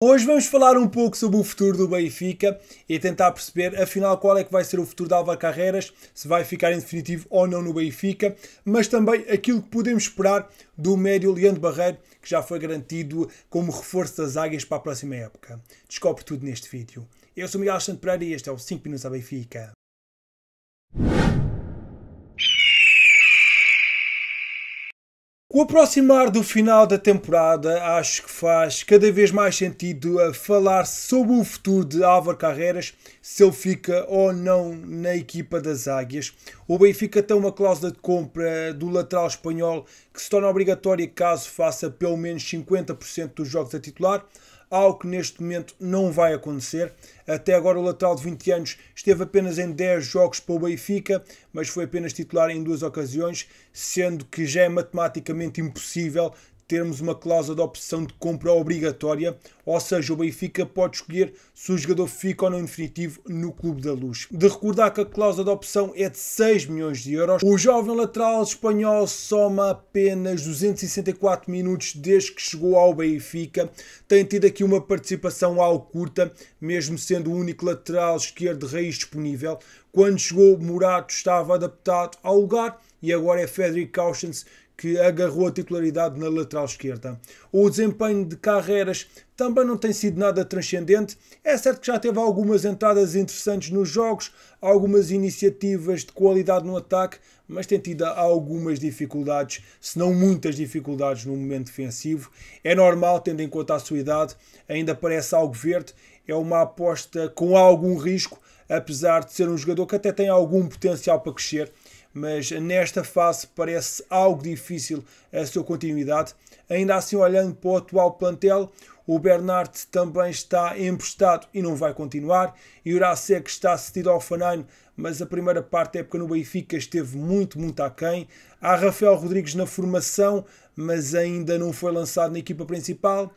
Hoje vamos falar um pouco sobre o futuro do Benfica e tentar perceber afinal qual é que vai ser o futuro de Alva Carreiras, se vai ficar em definitivo ou não no Benfica, mas também aquilo que podemos esperar do médio Leandro Barreiro, que já foi garantido como reforço das águias para a próxima época. Descobre tudo neste vídeo. Eu sou Miguel Alexandre Pereira e este é o 5 Minutos à Benfica. Com o aproximar do final da temporada, acho que faz cada vez mais sentido a falar sobre o futuro de Álvaro Carreras, se ele fica ou não na equipa das Águias. O Benfica tem uma cláusula de compra do lateral espanhol que se torna obrigatória caso faça pelo menos 50% dos jogos a titular algo que neste momento não vai acontecer. Até agora, o lateral de 20 anos esteve apenas em 10 jogos para o Benfica, mas foi apenas titular em duas ocasiões, sendo que já é matematicamente impossível termos uma cláusula de opção de compra obrigatória, ou seja, o Benfica pode escolher se o jogador fica ou não definitivo no Clube da Luz. De recordar que a cláusula de opção é de 6 milhões de euros, o jovem lateral espanhol soma apenas 264 minutos desde que chegou ao Benfica, tem tido aqui uma participação algo curta, mesmo sendo o único lateral esquerdo de raiz disponível. Quando chegou, Murato estava adaptado ao lugar e agora é Frederic Cauchens que agarrou a titularidade na lateral esquerda. O desempenho de carreiras também não tem sido nada transcendente. É certo que já teve algumas entradas interessantes nos jogos, algumas iniciativas de qualidade no ataque, mas tem tido algumas dificuldades, se não muitas dificuldades no momento defensivo. É normal, tendo em conta a sua idade, ainda parece algo verde. É uma aposta com algum risco, apesar de ser um jogador que até tem algum potencial para crescer mas nesta fase parece algo difícil a sua continuidade. Ainda assim, olhando para o atual plantel, o Bernard também está emprestado e não vai continuar. E o que está cedido ao Fanain, mas a primeira parte da época no Benfica esteve muito, muito aquém. Há Rafael Rodrigues na formação, mas ainda não foi lançado na equipa principal.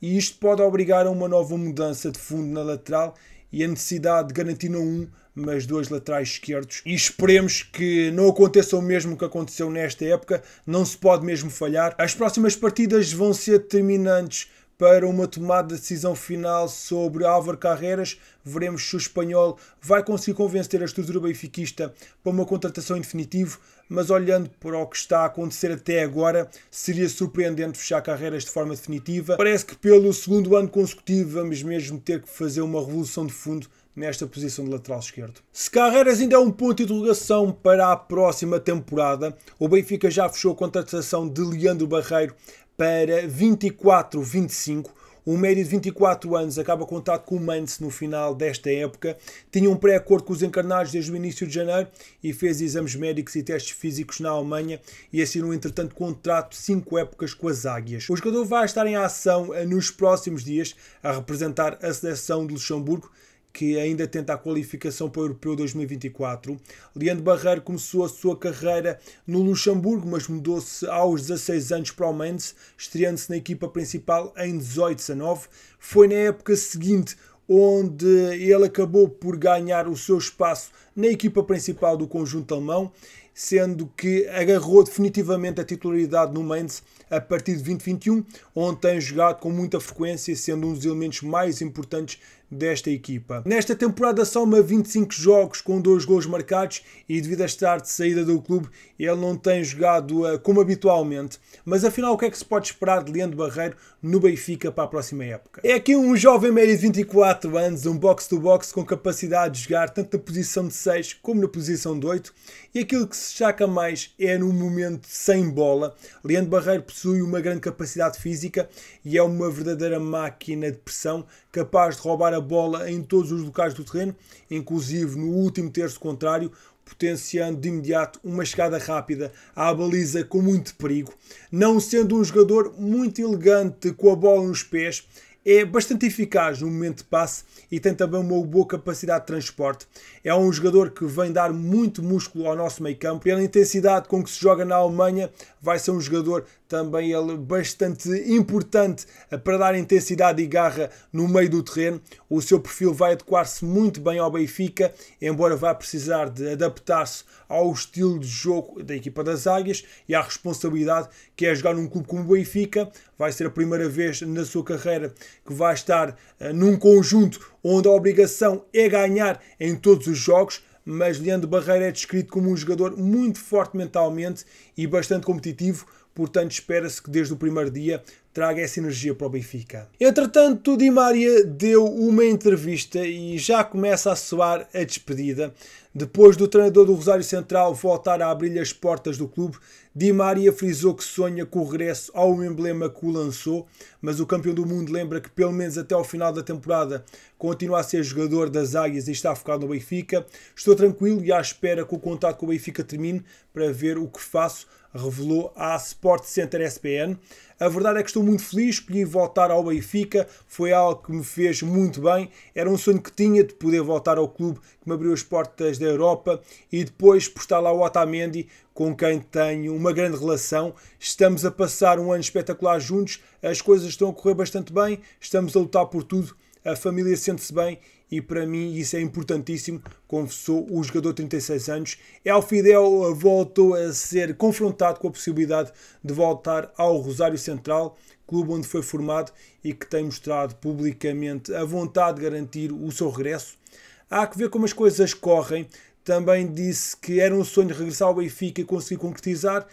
E isto pode obrigar a uma nova mudança de fundo na lateral e a necessidade de garantir não um, mas dois laterais esquerdos. E esperemos que não aconteça o mesmo que aconteceu nesta época, não se pode mesmo falhar. As próximas partidas vão ser determinantes para uma tomada de decisão final sobre Álvaro Carreiras. Veremos se o espanhol vai conseguir convencer a estrutura benfiquista para uma contratação em definitivo, mas olhando para o que está a acontecer até agora, seria surpreendente fechar carreiras de forma definitiva. Parece que pelo segundo ano consecutivo vamos mesmo ter que fazer uma revolução de fundo nesta posição de lateral esquerdo. Se Carreiras ainda é um ponto de interrogação para a próxima temporada, o Benfica já fechou a contratação de Leandro Barreiro para 24, 25. o médio de 24 anos acaba contato com o Mance no final desta época. Tinha um pré-acordo com os encarnados desde o início de janeiro e fez exames médicos e testes físicos na Alemanha e assinou, entretanto, contrato cinco épocas com as Águias. O jogador vai estar em ação eh, nos próximos dias a representar a seleção de Luxemburgo que ainda tenta a qualificação para o Europeu 2024. Leandro Barreiro começou a sua carreira no Luxemburgo, mas mudou-se aos 16 anos para o Mainz, estreando-se na equipa principal em 18-19. Foi na época seguinte onde ele acabou por ganhar o seu espaço na equipa principal do conjunto alemão sendo que agarrou definitivamente a titularidade no Mainz a partir de 2021, onde tem jogado com muita frequência, sendo um dos elementos mais importantes desta equipa. Nesta temporada soma 25 jogos com dois gols marcados e devido a estar de saída do clube ele não tem jogado uh, como habitualmente. Mas afinal o que é que se pode esperar de Leandro Barreiro no Benfica para a próxima época? É aqui um jovem médio de 24 anos, um box-to-box -box com capacidade de jogar tanto na posição de 6 como na posição de 8 e aquilo que se se destaca mais é no momento sem bola. Leandro Barreiro possui uma grande capacidade física e é uma verdadeira máquina de pressão, capaz de roubar a bola em todos os locais do terreno, inclusive no último terço contrário, potenciando de imediato uma chegada rápida à baliza com muito perigo. Não sendo um jogador muito elegante com a bola nos pés, é bastante eficaz no momento de passe e tem também uma boa capacidade de transporte. É um jogador que vem dar muito músculo ao nosso meio campo e a intensidade com que se joga na Alemanha vai ser um jogador também ele bastante importante para dar intensidade e garra no meio do terreno. O seu perfil vai adequar-se muito bem ao Benfica, embora vá precisar de adaptar-se ao estilo de jogo da equipa das Águias e à responsabilidade que é jogar num clube como o Benfica. Vai ser a primeira vez na sua carreira que vai estar eh, num conjunto onde a obrigação é ganhar em todos os jogos mas Leandro Barreira é descrito como um jogador muito forte mentalmente e bastante competitivo, portanto espera-se que desde o primeiro dia traga essa energia para o Benfica. Entretanto, Di Maria deu uma entrevista e já começa a soar a despedida. Depois do treinador do Rosário Central voltar a abrir as portas do clube, Di Maria frisou que sonha com o regresso ao emblema que o lançou, mas o campeão do mundo lembra que pelo menos até ao final da temporada continua a ser jogador das Águias e está focado no Benfica. Estou tranquilo e à espera que o contato com o Benfica termine para ver o que faço revelou à Sport Center SPN. A verdade é que estou muito feliz, escolhi voltar ao Benfica, foi algo que me fez muito bem. Era um sonho que tinha de poder voltar ao clube que me abriu as portas da Europa e depois por estar lá o Otamendi, com quem tenho uma grande relação. Estamos a passar um ano espetacular juntos, as coisas estão a correr bastante bem, estamos a lutar por tudo a família sente-se bem e para mim isso é importantíssimo, confessou o jogador de 36 anos. El Fidel voltou a ser confrontado com a possibilidade de voltar ao Rosário Central, clube onde foi formado e que tem mostrado publicamente a vontade de garantir o seu regresso. Há que ver como as coisas correm. Também disse que era um sonho regressar ao Benfica e conseguir concretizar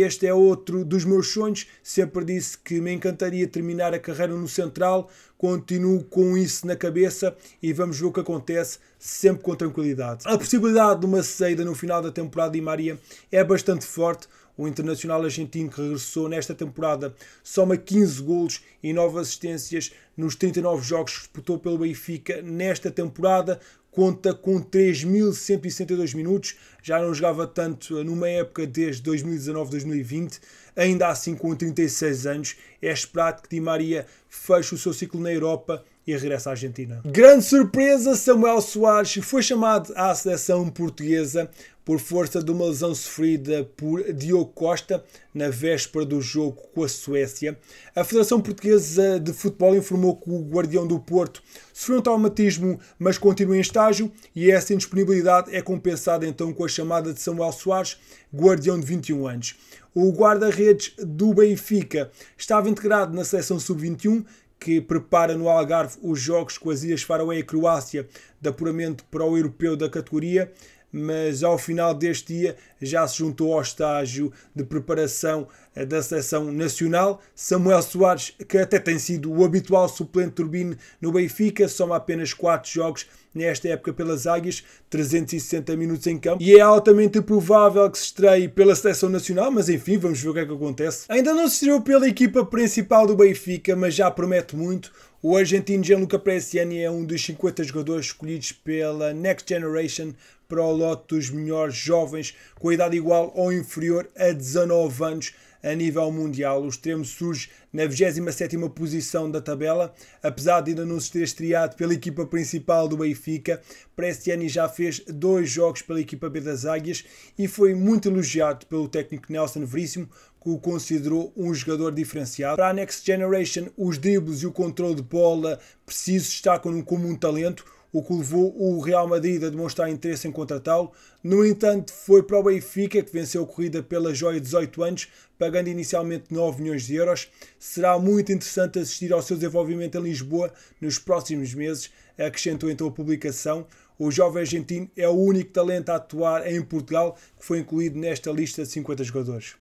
este é outro dos meus sonhos. Sempre disse que me encantaria terminar a carreira no Central. Continuo com isso na cabeça e vamos ver o que acontece, sempre com tranquilidade. A possibilidade de uma saída no final da temporada de Maria é bastante forte. O internacional argentino que regressou nesta temporada soma 15 golos e 9 assistências nos 39 jogos que disputou pelo Benfica nesta temporada, conta com 3.162 minutos, já não jogava tanto numa época desde 2019-2020, ainda assim com 36 anos, é esperado que Di Maria feche o seu ciclo na Europa e regressa à Argentina. Grande surpresa, Samuel Soares foi chamado à seleção portuguesa por força de uma lesão sofrida por Diogo Costa na véspera do jogo com a Suécia. A Federação Portuguesa de Futebol informou que o guardião do Porto sofreu um traumatismo, mas continua em estágio e essa indisponibilidade é compensada então com a chamada de Samuel Soares, guardião de 21 anos. O guarda-redes do Benfica estava integrado na seleção sub-21, que prepara no Algarve os jogos com as Ilhas Faroé e Croácia de apuramento para o europeu da categoria mas ao final deste dia já se juntou ao estágio de preparação eh, da seleção nacional. Samuel Soares, que até tem sido o habitual suplente Turbine no Benfica, soma apenas 4 jogos nesta época pelas Águias, 360 minutos em campo, e é altamente provável que se estreie pela seleção nacional, mas enfim, vamos ver o que é que acontece. Ainda não se estreou pela equipa principal do Benfica, mas já promete muito o argentino Gianluca Bresciani é um dos 50 jogadores escolhidos pela Next Generation para o lote dos melhores jovens com idade igual ou inferior a 19 anos a nível mundial. O extremo surge na 27ª posição da tabela, apesar de ainda não se ter estreado pela equipa principal do Benfica. Prestiani já fez dois jogos pela equipa B das Águias e foi muito elogiado pelo técnico Nelson Veríssimo, que o considerou um jogador diferenciado. Para a Next Generation, os dribles e o controle de bola precisos destacam-no como um talento o que levou o Real Madrid a demonstrar interesse em contratá-lo. No entanto, foi para o Benfica, que venceu a corrida pela joia de 18 anos, pagando inicialmente 9 milhões de euros. Será muito interessante assistir ao seu desenvolvimento em Lisboa nos próximos meses, acrescentou então a publicação. O jovem argentino é o único talento a atuar em Portugal que foi incluído nesta lista de 50 jogadores.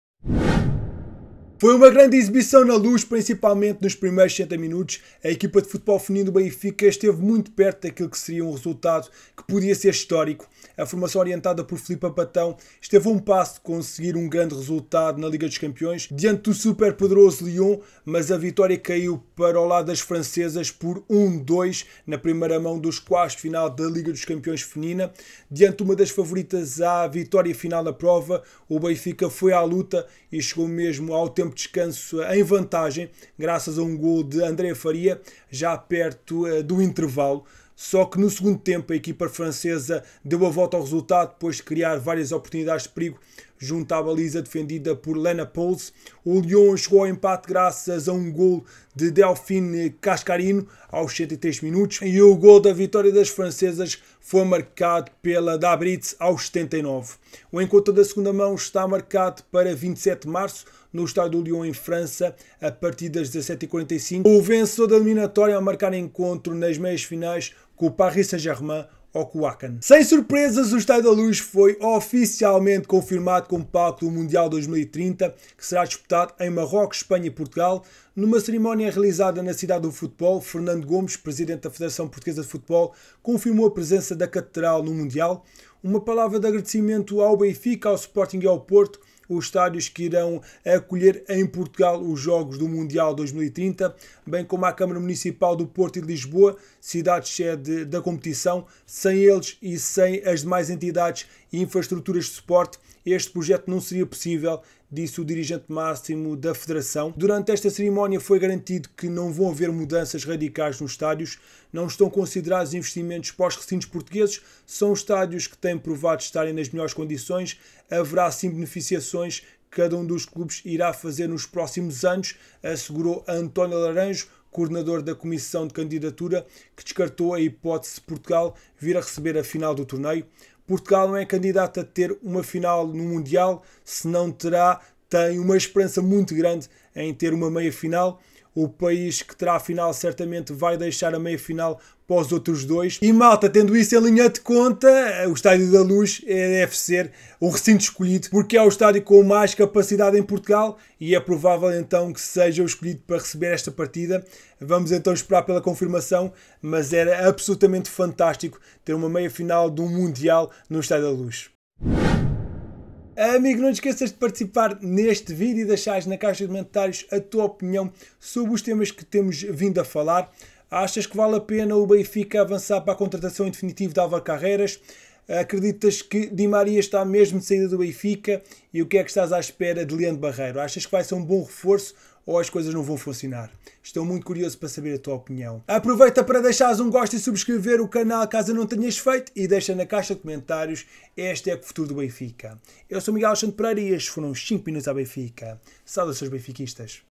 Foi uma grande exibição na luz, principalmente nos primeiros 60 minutos. A equipa de futebol feminino do Benfica esteve muito perto daquilo que seria um resultado que podia ser histórico. A formação orientada por Filipe Patão esteve um passo de conseguir um grande resultado na Liga dos Campeões diante do super poderoso Lyon, mas a vitória caiu para o lado das francesas por 1-2 na primeira mão dos quartos de final da Liga dos Campeões feminina. Diante de uma das favoritas à vitória final da prova, o Benfica foi à luta e chegou mesmo ao tempo tempo de descanso em vantagem, graças a um gol de André Faria, já perto eh, do intervalo. Só que no segundo tempo a equipa francesa deu a volta ao resultado, depois de criar várias oportunidades de perigo junto à baliza defendida por Lena Pouls. O Lyon chegou ao empate graças a um gol de Delphine Cascarino aos 73 minutos e o gol da vitória das francesas foi marcado pela Dabritz aos 79. O encontro da segunda mão está marcado para 27 de março no Estádio do Lyon em França a partir das 17h45. O vencedor da eliminatória a marcar encontro nas meias finais com o Paris Saint-Germain Okuakan. Sem surpresas, o Estádio da Luz foi oficialmente confirmado como palco do Mundial 2030, que será disputado em Marrocos, Espanha e Portugal, numa cerimónia realizada na cidade do futebol, Fernando Gomes, presidente da Federação Portuguesa de Futebol, confirmou a presença da Catedral no Mundial, uma palavra de agradecimento ao Benfica, ao Sporting e ao Porto, os estádios que irão acolher em Portugal os Jogos do Mundial 2030, bem como a Câmara Municipal do Porto e de Lisboa, cidade-sede da competição. Sem eles e sem as demais entidades e infraestruturas de suporte, este projeto não seria possível disse o dirigente máximo da Federação. Durante esta cerimónia foi garantido que não vão haver mudanças radicais nos estádios, não estão considerados investimentos para os recintos portugueses, são estádios que têm provado estarem nas melhores condições, haverá sim beneficiações cada um dos clubes irá fazer nos próximos anos, assegurou António Laranjo, coordenador da comissão de candidatura, que descartou a hipótese de Portugal vir a receber a final do torneio. Portugal não é candidato a ter uma final no Mundial, se não terá, tem uma esperança muito grande em ter uma meia final o país que terá a final certamente vai deixar a meia final para os outros dois. E malta, tendo isso em linha de conta, o Estádio da Luz é, deve ser o recinto escolhido, porque é o estádio com mais capacidade em Portugal e é provável então que seja o escolhido para receber esta partida. Vamos então esperar pela confirmação, mas era absolutamente fantástico ter uma meia final de um Mundial no Estádio da Luz. Amigo, não te esqueças de participar neste vídeo e deixares na caixa de comentários a tua opinião sobre os temas que temos vindo a falar. Achas que vale a pena o Benfica avançar para a contratação em definitivo de Álvaro Carreiras? Acreditas que Di Maria está mesmo de saída do Benfica? E o que é que estás à espera de Leandro Barreiro? Achas que vai ser um bom reforço ou as coisas não vão funcionar. Estou muito curioso para saber a tua opinião. Aproveita para deixares um gosto e subscrever o canal caso não tenhas feito e deixa na caixa de comentários este é o futuro do Benfica. Eu sou Miguel Alexandre Pereira e estes foram os 5 minutos à Benfica. Saudações benfiquistas.